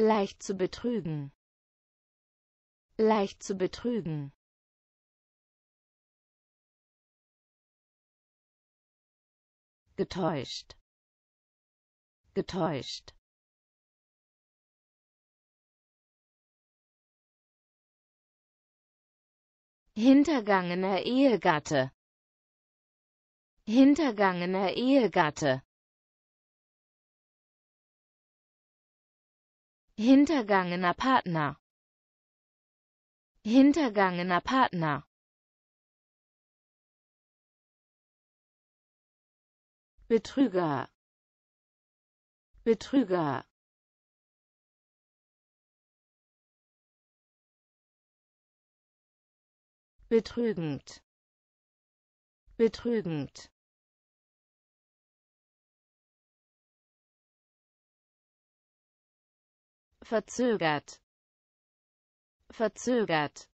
leicht zu betrügen, leicht zu betrügen. getäuscht, getäuscht. Hintergangener Ehegatte Hintergangener Ehegatte hintergangener Partner hintergangener Partner Betrüger Betrüger betrügend betrügend verzögert verzögert